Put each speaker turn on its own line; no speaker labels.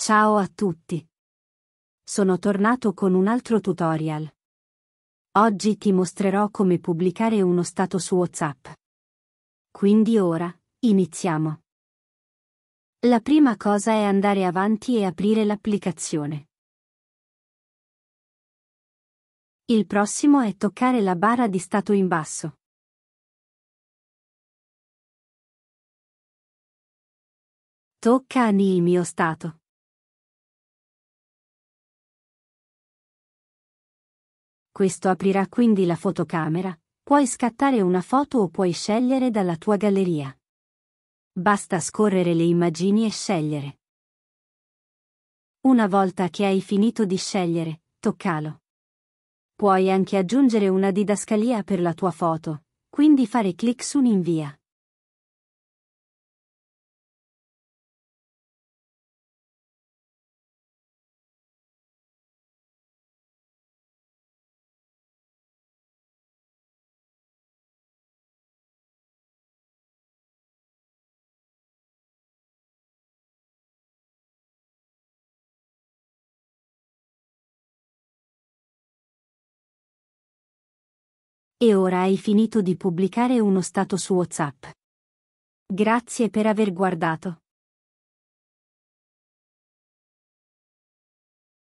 Ciao a tutti! Sono tornato con un altro tutorial. Oggi ti mostrerò come pubblicare uno stato su WhatsApp. Quindi ora, iniziamo. La prima cosa è andare
avanti e aprire l'applicazione. Il prossimo è toccare la barra di stato in basso. Tocca a Nil mio stato.
Questo aprirà quindi la fotocamera, puoi scattare una foto o puoi scegliere dalla tua galleria. Basta scorrere le immagini e scegliere. Una volta che hai finito di scegliere, toccalo. Puoi anche aggiungere una didascalia per la tua foto, quindi fare clic su un invia.
E ora hai finito di pubblicare uno stato su WhatsApp. Grazie per aver guardato.